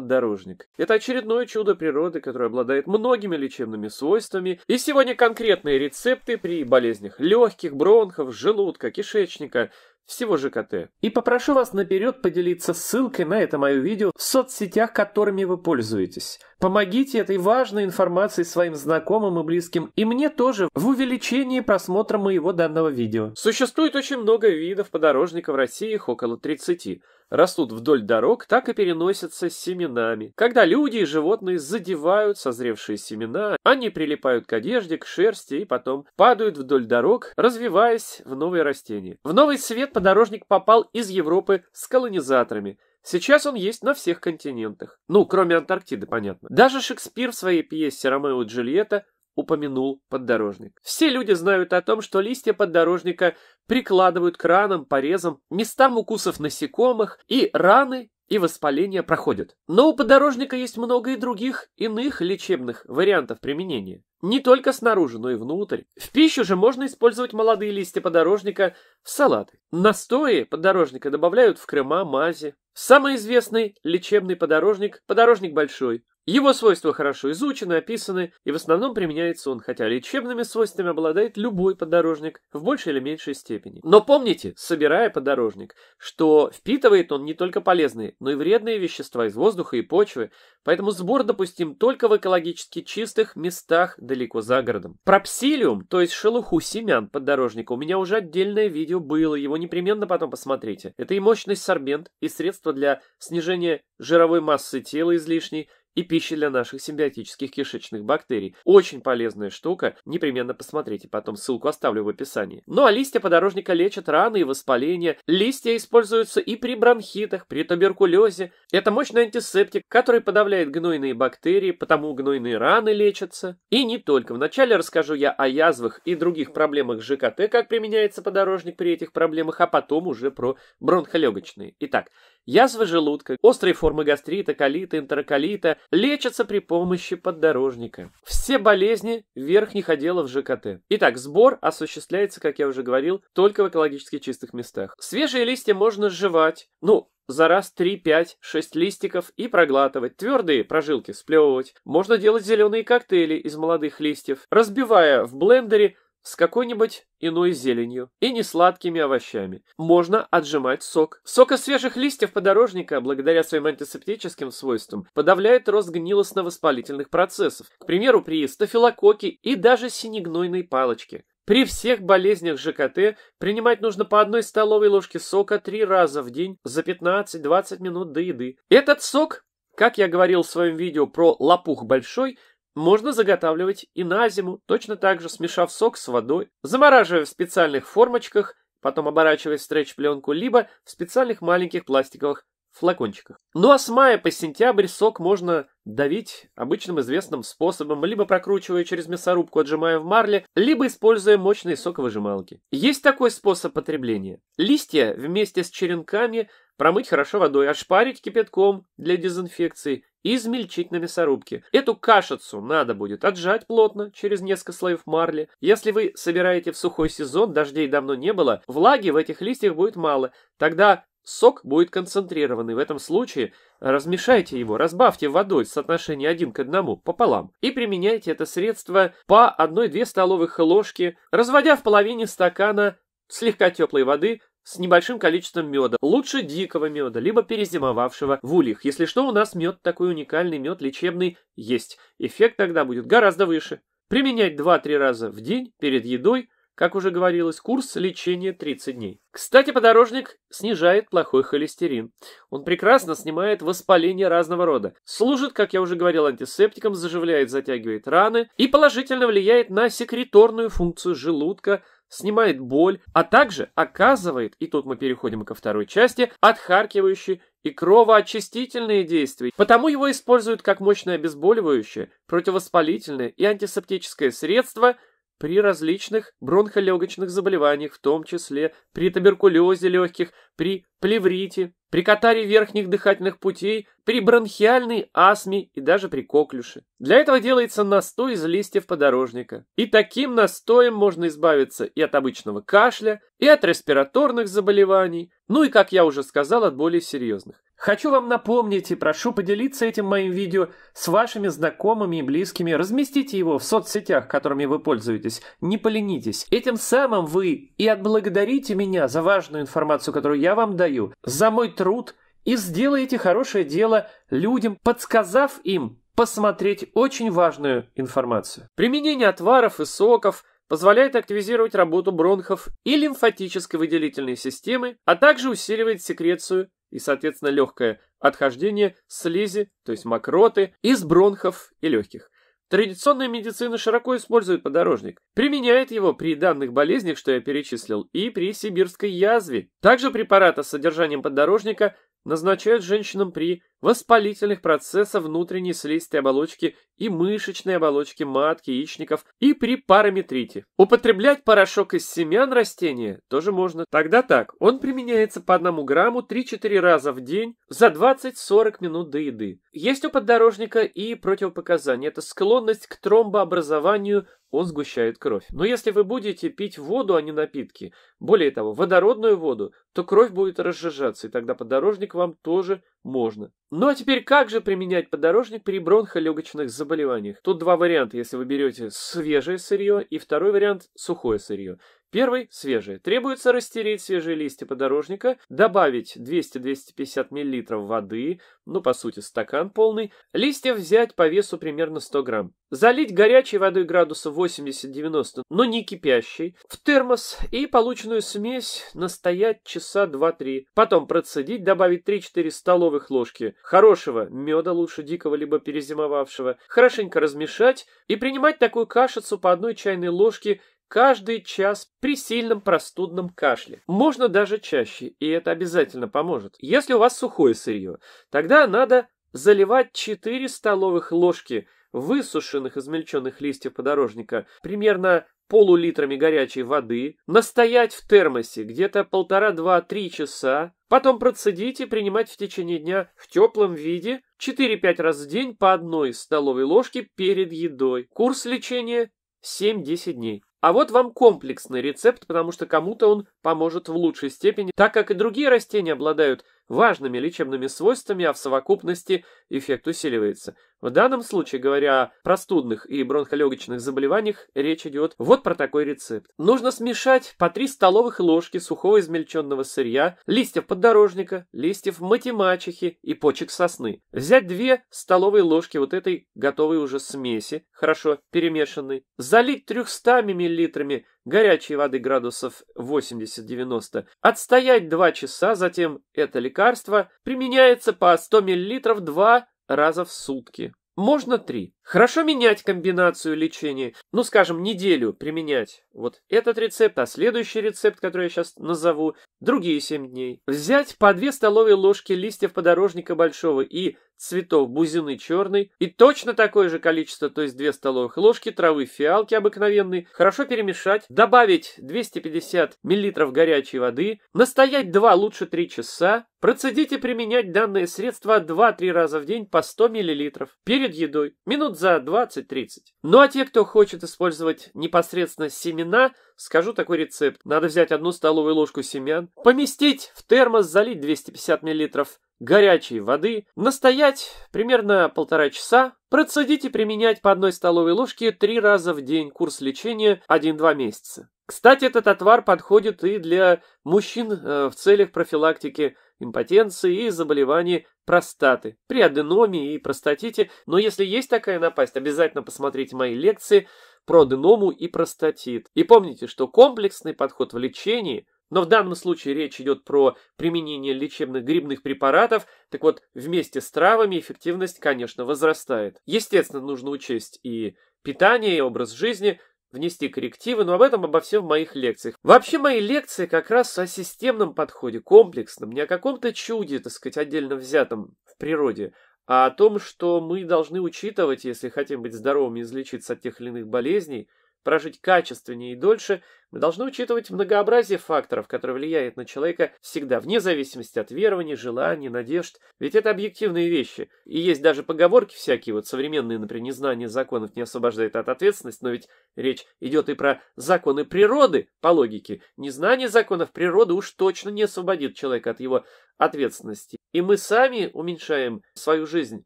поддорожник. Это очередное чудо природы, которое обладает многими лечебными свойствами, и сегодня конкретные рецепты при болезнях легких, бронхов, желудка, кишечника – всего ЖКТ. И попрошу вас наперед поделиться ссылкой на это мое видео в соцсетях, которыми вы пользуетесь. Помогите этой важной информации своим знакомым и близким, и мне тоже в увеличении просмотра моего данного видео. Существует очень много видов подорожника в России, их около 30. Растут вдоль дорог, так и переносятся семенами. Когда люди и животные задевают созревшие семена, они прилипают к одежде, к шерсти и потом падают вдоль дорог, развиваясь в новые растения. В новый свет подорожник попал из Европы с колонизаторами. Сейчас он есть на всех континентах. Ну, кроме Антарктиды, понятно. Даже Шекспир в своей пьесе «Ромео и Джульетта» упомянул поддорожник. Все люди знают о том, что листья поддорожника прикладывают к ранам, порезам, местам укусов насекомых, и раны и воспаление проходит. Но у подорожника есть много и других иных лечебных вариантов применения. Не только снаружи, но и внутрь. В пищу же можно использовать молодые листья подорожника в салаты. Настои подорожника добавляют в крема, мази. Самый известный лечебный подорожник – подорожник большой. Его свойства хорошо изучены, описаны, и в основном применяется он, хотя лечебными свойствами обладает любой подорожник в большей или меньшей степени. Но помните, собирая подорожник, что впитывает он не только полезные, но и вредные вещества из воздуха и почвы, поэтому сбор допустим только в экологически чистых местах далеко за городом. Про псилиум, то есть шелуху семян подорожника, у меня уже отдельное видео было, его непременно потом посмотрите. Это и мощный сорбент, и средство для снижения жировой массы тела излишней, и пища для наших симбиотических кишечных бактерий. Очень полезная штука, непременно посмотрите, потом ссылку оставлю в описании. Ну а листья подорожника лечат раны и воспаления. Листья используются и при бронхитах, при туберкулезе. Это мощный антисептик, который подавляет гнойные бактерии, потому гнойные раны лечатся. И не только. Вначале расскажу я о язвах и других проблемах ЖКТ, как применяется подорожник при этих проблемах, а потом уже про бронхолегочные. Итак, язвы желудка, острые формы гастрита, колита, энтероколита лечатся при помощи поддорожника. Все болезни верхних отделов ЖКТ. Итак, сбор осуществляется, как я уже говорил, только в экологически чистых местах. Свежие листья можно сживать, ну, за раз 3, 5, 6 листиков и проглатывать. Твердые прожилки сплевывать. Можно делать зеленые коктейли из молодых листьев, разбивая в блендере с какой-нибудь иной зеленью и несладкими овощами. Можно отжимать сок. Сок из свежих листьев подорожника, благодаря своим антисептическим свойствам, подавляет рост гнилостно-воспалительных процессов, к примеру, при стафилококке и даже синегнойной палочке. При всех болезнях ЖКТ принимать нужно по одной столовой ложке сока три раза в день за 15-20 минут до еды. Этот сок, как я говорил в своем видео про лопух большой, можно заготавливать и на зиму, точно так же смешав сок с водой, замораживая в специальных формочках, потом оборачивая в стретч-пленку, либо в специальных маленьких пластиковых флакончиках. Ну а с мая по сентябрь сок можно давить обычным известным способом, либо прокручивая через мясорубку, отжимая в марле, либо используя мощные соковыжималки. Есть такой способ потребления. Листья вместе с черенками промыть хорошо водой, ошпарить кипятком для дезинфекции и измельчить на мясорубке. Эту кашицу надо будет отжать плотно через несколько слоев марли. Если вы собираете в сухой сезон, дождей давно не было, влаги в этих листьях будет мало. Тогда Сок будет концентрированный. В этом случае размешайте его, разбавьте водой соотношение 1 к 1 пополам и применяйте это средство по 1-2 столовых ложки, разводя в половине стакана слегка теплой воды с небольшим количеством меда. Лучше дикого меда, либо перезимовавшего в ульях. Если что, у нас мед, такой уникальный мед лечебный, есть. Эффект тогда будет гораздо выше. Применять 2-3 раза в день перед едой – как уже говорилось, курс лечения 30 дней. Кстати, подорожник снижает плохой холестерин. Он прекрасно снимает воспаление разного рода. Служит, как я уже говорил, антисептиком, заживляет, затягивает раны и положительно влияет на секреторную функцию желудка, снимает боль, а также оказывает, и тут мы переходим ко второй части, отхаркивающий и кровоочистительные действия. Потому его используют как мощное обезболивающее, противовоспалительное и антисептическое средство – при различных бронхолегочных заболеваниях, в том числе при туберкулезе легких, при плеврите, при катаре верхних дыхательных путей, при бронхиальной астме и даже при коклюше. Для этого делается настой из листьев подорожника. И таким настоем можно избавиться и от обычного кашля, и от респираторных заболеваний, ну и, как я уже сказал, от более серьезных. Хочу вам напомнить и прошу поделиться этим моим видео с вашими знакомыми и близкими. Разместите его в соцсетях, которыми вы пользуетесь. Не поленитесь. Этим самым вы и отблагодарите меня за важную информацию, которую я вам даю, за мой труд и сделаете хорошее дело людям, подсказав им посмотреть очень важную информацию. Применение отваров и соков – позволяет активизировать работу бронхов и лимфатической выделительной системы, а также усиливает секрецию и, соответственно, легкое отхождение слизи, то есть мокроты, из бронхов и легких. Традиционная медицина широко использует подорожник. Применяет его при данных болезнях, что я перечислил, и при сибирской язве. Также препараты с содержанием подорожника назначают женщинам при воспалительных процессов внутренней слизистой оболочки и мышечной оболочки матки, яичников и при параметрите. Употреблять порошок из семян растения тоже можно. Тогда так, он применяется по 1 грамму 3-4 раза в день за 20-40 минут до еды. Есть у поддорожника и противопоказания. Это склонность к тромбообразованию он сгущает кровь. Но если вы будете пить воду, а не напитки, более того, водородную воду, то кровь будет разжижаться, и тогда подорожник вам тоже можно. Ну а теперь как же применять подорожник при бронхолегочных заболеваниях? Тут два варианта, если вы берете свежее сырье, и второй вариант – сухое сырье. Первый – свежие. Требуется растереть свежие листья подорожника, добавить 200-250 мл воды, ну, по сути, стакан полный. Листьев взять по весу примерно 100 грамм. Залить горячей водой градуса 80-90, но не кипящей, в термос и полученную смесь настоять часа 2-3. Потом процедить, добавить 3-4 столовых ложки хорошего меда, лучше дикого, либо перезимовавшего, хорошенько размешать и принимать такую кашицу по одной чайной ложке каждый час при сильном простудном кашле. Можно даже чаще, и это обязательно поможет. Если у вас сухое сырье, тогда надо заливать 4 столовых ложки высушенных измельченных листьев подорожника примерно полулитрами горячей воды, настоять в термосе где-то полтора-два-три часа, потом процедить и принимать в течение дня в теплом виде 4-5 раз в день по одной столовой ложке перед едой. Курс лечения 7-10 дней. А вот вам комплексный рецепт, потому что кому-то он поможет в лучшей степени, так как и другие растения обладают важными лечебными свойствами, а в совокупности эффект усиливается. В данном случае, говоря о простудных и бронхолегочных заболеваниях, речь идет вот про такой рецепт. Нужно смешать по 3 столовых ложки сухого измельченного сырья, листьев поддорожника, листьев матемачихи и почек сосны. Взять 2 столовые ложки вот этой готовой уже смеси, хорошо перемешанной, залить 300 мл горячей воды градусов 80-90, отстоять 2 часа, затем это лекарство применяется по 100 мл 2 раза в сутки, можно 3. Хорошо менять комбинацию лечения, ну, скажем, неделю применять вот этот рецепт, а следующий рецепт, который я сейчас назову, другие 7 дней. Взять по 2 столовые ложки листьев подорожника большого и цветов бузины черной и точно такое же количество, то есть 2 столовых ложки травы фиалки обыкновенной, хорошо перемешать, добавить 250 мл горячей воды, настоять 2, лучше 3 часа, процедить и применять данное средство 2-3 раза в день по 100 мл перед едой, минут за 20-30. Ну а те, кто хочет использовать непосредственно семена, скажу такой рецепт. Надо взять одну столовую ложку семян, поместить в термос, залить 250 мл горячей воды, настоять примерно полтора часа, процедить и применять по одной столовой ложке три раза в день курс лечения 1-2 месяца. Кстати, этот отвар подходит и для мужчин э, в целях профилактики импотенции и заболевания простаты, при аденоме и простатите. Но если есть такая напасть, обязательно посмотрите мои лекции про аденому и простатит. И помните, что комплексный подход в лечении, но в данном случае речь идет про применение лечебных грибных препаратов, так вот вместе с травами эффективность, конечно, возрастает. Естественно, нужно учесть и питание, и образ жизни – внести коррективы, но об этом обо всем в моих лекциях. Вообще мои лекции как раз о системном подходе, комплексном, не о каком-то чуде, так сказать, отдельно взятом в природе, а о том, что мы должны учитывать, если хотим быть здоровыми и излечиться от тех или иных болезней – прожить качественнее и дольше, мы должны учитывать многообразие факторов, которые влияют на человека всегда, вне зависимости от верований, желаний, надежд. Ведь это объективные вещи. И есть даже поговорки всякие, вот современные, например, незнание законов не освобождает от ответственности, но ведь речь идет и про законы природы, по логике. Незнание законов природы уж точно не освободит человека от его ответственности. И мы сами уменьшаем свою жизнь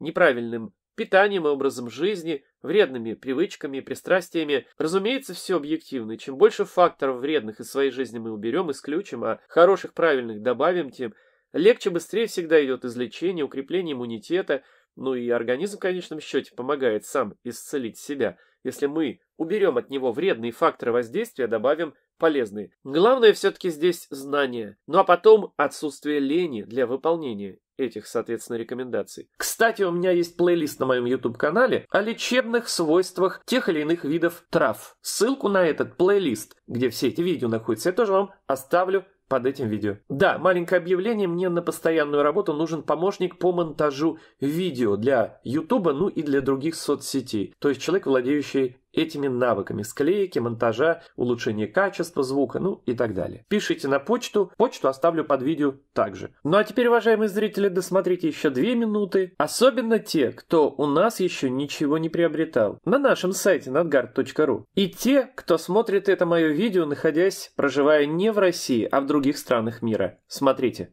неправильным питанием и образом жизни, вредными привычками и пристрастиями. Разумеется, все объективно. Чем больше факторов вредных из своей жизни мы уберем, исключим, а хороших, правильных добавим, тем легче, быстрее всегда идет излечение, укрепление иммунитета. Ну и организм в конечном счете помогает сам исцелить себя. Если мы уберем от него вредные факторы воздействия, добавим полезны. Главное все-таки здесь знание. Ну а потом отсутствие лени для выполнения этих, соответственно, рекомендаций. Кстати, у меня есть плейлист на моем YouTube-канале о лечебных свойствах тех или иных видов трав. Ссылку на этот плейлист, где все эти видео находятся, я тоже вам оставлю под этим видео. Да, маленькое объявление, мне на постоянную работу нужен помощник по монтажу видео для YouTube, ну и для других соцсетей. То есть человек, владеющий этими навыками склейки, монтажа, улучшения качества звука, ну и так далее. Пишите на почту, почту оставлю под видео также. Ну а теперь, уважаемые зрители, досмотрите еще две минуты, особенно те, кто у нас еще ничего не приобретал, на нашем сайте надгард.ру. И те, кто смотрит это мое видео, находясь, проживая не в России, а в других странах мира. Смотрите.